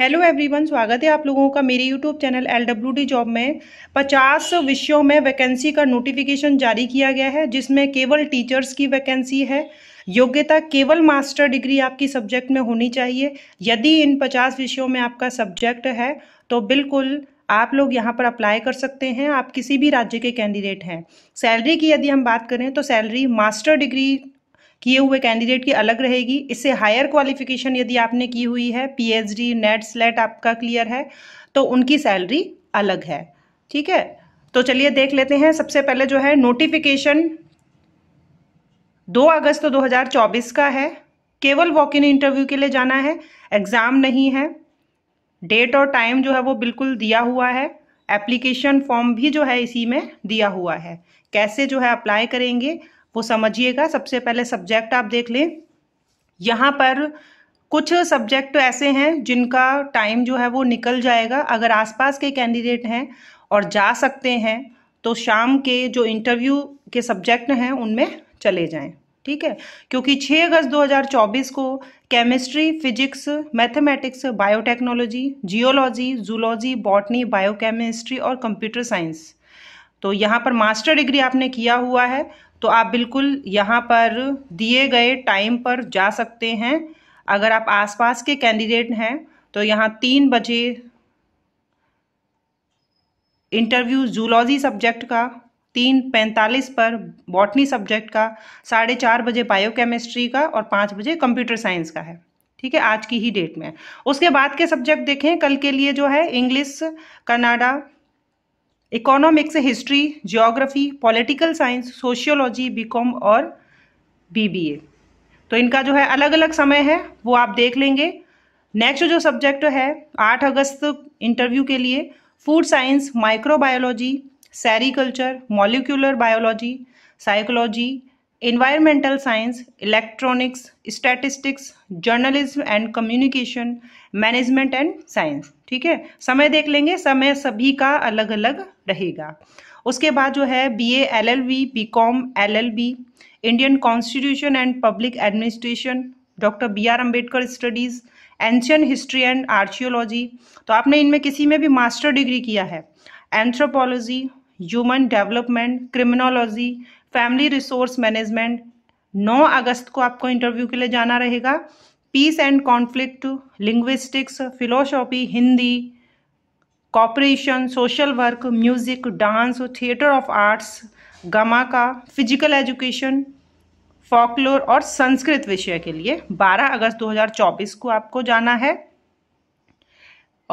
hello everyone स्वागत है आप लोगों का मेरे YouTube channel L W D job में 50 विषयों में वैकेंसी का नोटिफिकेशन जारी किया गया है जिसमें केवल टीचर्स की वैकेंसी है योग्यता केवल मास्टर डिग्री आपकी सब्जेक्ट में होनी चाहिए यदि इन 50 विषयों में आपका सब्जेक्ट है तो बिल्कुल आप लोग यहाँ पर अप्लाई कर सकते हैं आप किसी भी राज्य के कैंडिडेट हैं सैलरी की यदि हम बात करें तो सैलरी मास्टर डिग्री किए हुए कैंडिडेट की अलग रहेगी इससे हायर क्वालिफिकेशन यदि आपने की हुई है पीएचडी नेट स्लेट आपका क्लियर है तो उनकी सैलरी अलग है ठीक है तो चलिए देख लेते हैं सबसे पहले जो है नोटिफिकेशन 2 अगस्त 2024 का है केवल वॉक इन इंटरव्यू के लिए जाना है एग्ज़ाम नहीं है डेट और टाइम जो है वो बिल्कुल दिया हुआ है एप्लीकेशन फॉर्म भी जो है इसी में दिया हुआ है कैसे जो है अप्लाई करेंगे वो समझिएगा सबसे पहले सब्जेक्ट आप देख लें यहाँ पर कुछ सब्जेक्ट ऐसे हैं जिनका टाइम जो है वो निकल जाएगा अगर आसपास के कैंडिडेट हैं और जा सकते हैं तो शाम के जो इंटरव्यू के सब्जेक्ट हैं उनमें चले जाएं ठीक है क्योंकि 6 अगस्त 2024 को chemistry physics mathematics biotechnology geology zoology botany biochemistry और कंप्यूटर साइंस तो यहाँ पर मास्टर डिग्री आपने किया हुआ है तो आप बिल्कुल यहाँ पर दिए गए टाइम पर जा सकते हैं अगर आप आसपास के कैंडिडेट हैं तो यहाँ तीन बजे इंटरव्यू जूलॉजी सब्जेक्ट का तीन पैंतालीस पर बॉटनी सब्जेक्ट का साढ़े चार बजे बायोकेमिस्ट्री का और पाँच बजे कंप्यूटर साइंस का है ठीक है आज की ही डेट में उसके बाद के सब्जेक्ट देखें कल के लिए जो है English Kannada economics history geography political science sociology BCom और बीबीए तो इनका जो है अलग अलग समय है वो आप देख लेंगे नेक्स्ट जो सब्जेक्ट है आठ अगस्त इंटरव्यू के लिए food science microbiology sericulture molecular biology psychology environmental science electronics statistics journalism and communication management and science ठीक है समय देख लेंगे समय सभी का अलग अलग रहेगा उसके बाद जो है B A L L B B Com L L B Indian constitution and public administration doctor B R Ambedkar studies ancient history and archaeology तो आपने इनमें किसी में भी मास्टर डिग्री किया है anthropology human development criminology family resource management 9 अगस्त को आपको इंटरव्यू के लिए जाना रहेगा peace and conflict linguistics philosophy Hindi cooperation social work music dance theatre of arts गमा का फिजिकल एजुकेशन फॉकलोर और संस्कृत विषय के लिए 12 अगस्त 2024 को आपको जाना है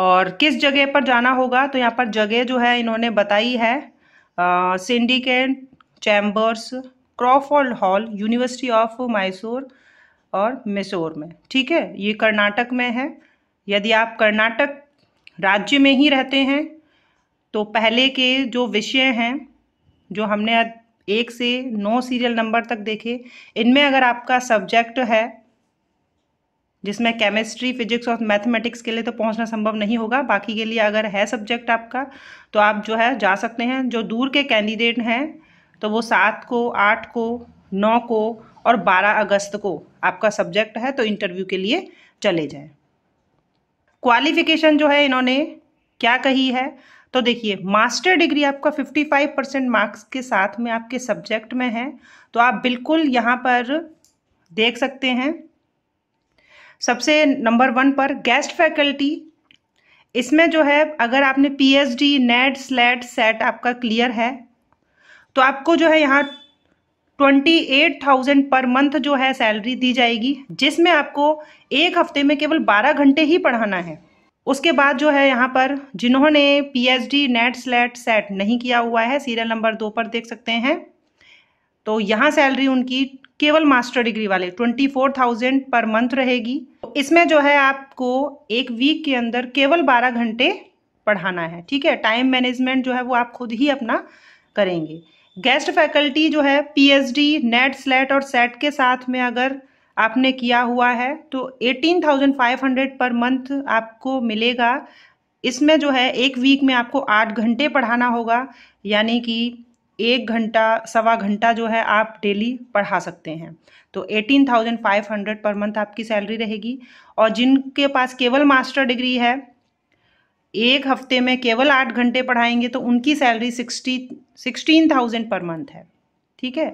और किस जगह पर जाना होगा तो यहाँ पर जगह जो है इन्होंने बताई है syndicate chambers Crawford hall university of Mysore और मैसूर में ठीक है ये कर्नाटक में है यदि आप कर्नाटक राज्य में ही रहते हैं तो पहले के जो विषय हैं जो हमने एक से नौ सीरियल नंबर तक देखे इनमें अगर आपका सब्जेक्ट है जिसमें केमिस्ट्री फिजिक्स और मैथमेटिक्स के लिए तो पहुंचना संभव नहीं होगा बाकी के लिए अगर है सब्जेक्ट आपका तो आप जो है जा सकते हैं जो दूर के कैंडिडेट हैं तो वो सात को आठ को नौ को और बारह अगस्त को आपका सब्जेक्ट है तो इंटरव्यू के लिए चले जाएँ क्वालिफिकेशन जो है इन्होंने क्या कही है तो देखिए मास्टर डिग्री आपका 55 परसेंट मार्क्स के साथ में आपके सब्जेक्ट में है तो आप बिल्कुल यहाँ पर देख सकते हैं सबसे नंबर वन पर गेस्ट फैकल्टी इसमें जो है अगर आपने पीएचडी नेट स्लेट सेट आपका क्लियर है तो आपको जो है यहाँ twenty eight thousand per month जो है सैलरी दी जाएगी जिसमें आपको एक हफ्ते में केवल बारह घंटे ही पढ़ाना है उसके बाद जो है यहाँ पर जिन्होंने डी नेट स्लेट सेट नहीं किया हुआ है सीरियल नंबर दो पर देख सकते हैं तो यहाँ सैलरी उनकी केवल मास्टर डिग्री वाले twenty four thousand per month रहेगी इसमें जो है आपको एक वीक के अंदर केवल बारह घंटे पढ़ाना है ठीक है टाइम मैनेजमेंट जो है वो आप खुद ही अपना करेंगे गेस्ट फैकल्टी जो है पीएचडी नेट स्लेट और सेट के साथ में अगर आपने किया हुआ है तो 18,500 पर मंथ आपको मिलेगा इसमें जो है एक वीक में आपको आठ घंटे पढ़ाना होगा यानी कि एक घंटा सवा घंटा जो है आप डेली पढ़ा सकते हैं तो 18,500 पर मंथ आपकी सैलरी रहेगी और जिनके पास केवल मास्टर डिग्री है एक हफ्ते में केवल आठ घंटे पढ़ाएंगे तो उनकी salary sixty sixteen thousand per month है ठीक है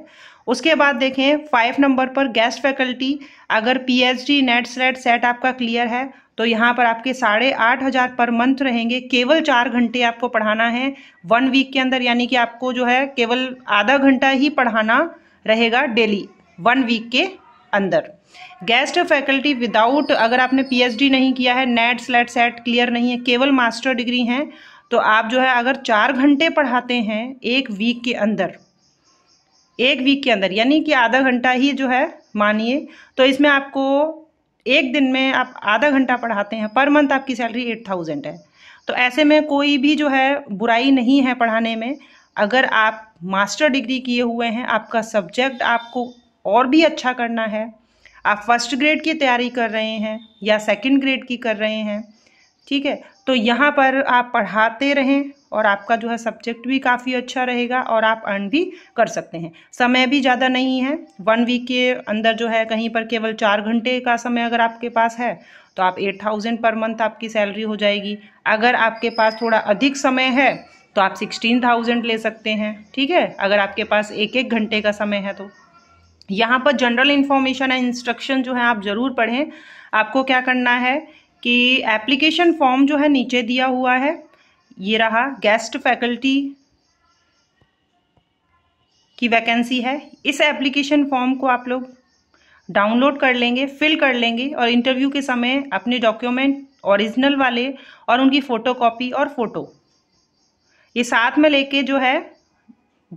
उसके बाद देखें फाइव नंबर पर गेस्ट फैकल्टी अगर पीएचडी नेट स्लेट सेट आपका क्लियर है तो यहाँ पर आपके साढ़े आठ हज़ार पर मंथ रहेंगे केवल चार घंटे आपको पढ़ाना है वन वीक के अंदर यानी कि आपको जो है केवल आधा घंटा ही पढ़ाना रहेगा डेली वन वीक के अंदर गेस्ट फैकल्टी विदाउट अगर आपने पीएचडी नहीं किया है नेट स्लेट सेट क्लियर नहीं है केवल मास्टर डिग्री हैं तो आप जो है अगर चार घंटे पढ़ाते हैं एक वीक के अंदर एक वीक के अंदर यानी कि आधा घंटा ही जो है मानिए तो इसमें आपको एक दिन में आप आधा घंटा पढ़ाते हैं पर मंथ आपकी सैलरी एट थाउजेंड है तो ऐसे में कोई भी जो है बुराई नहीं है पढ़ाने में अगर आप मास्टर डिग्री किए हुए हैं आपका सब्जेक्ट आपको और भी अच्छा करना है आप फर्स्ट ग्रेड की तैयारी कर रहे हैं या सेकंड ग्रेड की कर रहे हैं ठीक है तो यहाँ पर आप पढ़ाते रहें और आपका जो है सब्जेक्ट भी काफ़ी अच्छा रहेगा और आप अर्न भी कर सकते हैं समय भी ज़्यादा नहीं है वन वीक के अंदर जो है कहीं पर केवल चार घंटे का समय अगर आपके पास है तो आप एट थाउजेंड पर मंथ आपकी सैलरी हो जाएगी अगर आपके पास थोड़ा अधिक समय है तो आप सिक्सटीन थाउजेंड ले सकते हैं ठीक है अगर आपके पास एक एक घंटे का समय है तो यहाँ पर जनरल इन्फॉर्मेशन एंड इंस्ट्रक्शन जो है आप ज़रूर पढ़ें आपको क्या करना है कि एप्लीकेशन फॉर्म जो है नीचे दिया हुआ है ये रहा गेस्ट फैकल्टी की वैकेंसी है इस एप्लीकेशन फॉर्म को आप लोग डाउनलोड कर लेंगे फिल कर लेंगे और इंटरव्यू के समय अपने डॉक्यूमेंट ओरिजिनल वाले और उनकी फ़ोटोकॉपी और फ़ोटो ये साथ में लेके जो है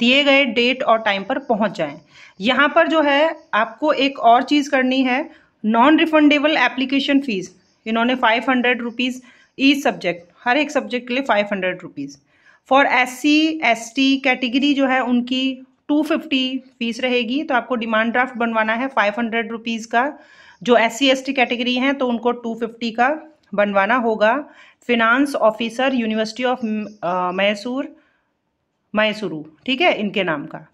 दिए गए डेट और टाइम पर पहुंच जाएं यहाँ पर जो है आपको एक और चीज़ करनी है नॉन रिफंडेबल एप्लीकेशन फ़ीस इन्होंने फाइव हंड्रेड रुपीज़ ई सब्जेक्ट हर एक सब्जेक्ट के लिए five hundred rupees for S C S T category जो है उनकी टू फिफ्टी फीस रहेगी तो आपको डिमांड ड्राफ्ट बनवाना है फाइव हंड्रेड रुपीज़ का जो S C S T category हैं तो उनको टू फिफ्टी का बनवाना होगा finance officer university of Mysore Mysuru ठीक है इनके नाम का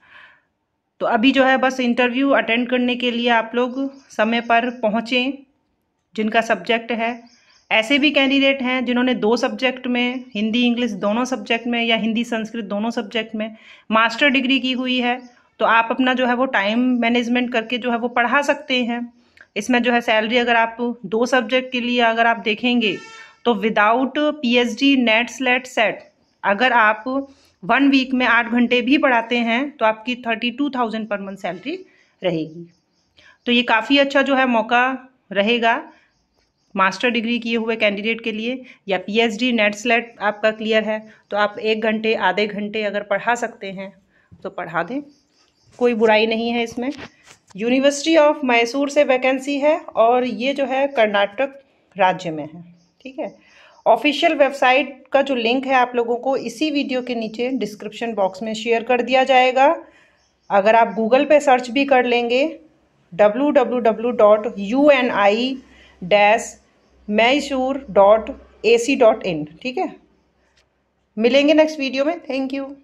तो अभी जो है बस इंटरव्यू अटेंड करने के लिए आप लोग समय पर पहुँचें जिनका सब्जेक्ट है ऐसे भी कैंडिडेट हैं जिन्होंने दो सब्जेक्ट में हिंदी इंग्लिश दोनों सब्जेक्ट में या हिंदी संस्कृत दोनों सब्जेक्ट में मास्टर डिग्री की हुई है तो आप अपना जो है वो टाइम मैनेजमेंट करके जो है वो पढ़ा सकते हैं इसमें जो है सैलरी अगर आप दो सब्जेक्ट के लिए अगर आप देखेंगे तो without P H D NET SLET SET अगर आप वन वीक में आठ घंटे भी पढ़ाते हैं तो आपकी thirty two thousand per month salary रहेगी तो ये काफ़ी अच्छा जो है मौका रहेगा मास्टर डिग्री किए हुए कैंडिडेट के लिए या पीएचडी नेट स्लेट आपका क्लियर है तो आप एक घंटे आधे घंटे अगर पढ़ा सकते हैं तो पढ़ा दें कोई बुराई नहीं है इसमें यूनिवर्सिटी ऑफ मैसूर से वैकेंसी है और ये जो है कर्नाटक राज्य में है ठीक है ऑफिशियल वेबसाइट का जो लिंक है आप लोगों को इसी वीडियो के नीचे डिस्क्रिप्शन बॉक्स में शेयर कर दिया जाएगा अगर आप गूगल पे सर्च भी कर लेंगे W W W dot U N I dash Mysore dot A C dot in ठीक है मिलेंगे नेक्स्ट वीडियो में थैंक यू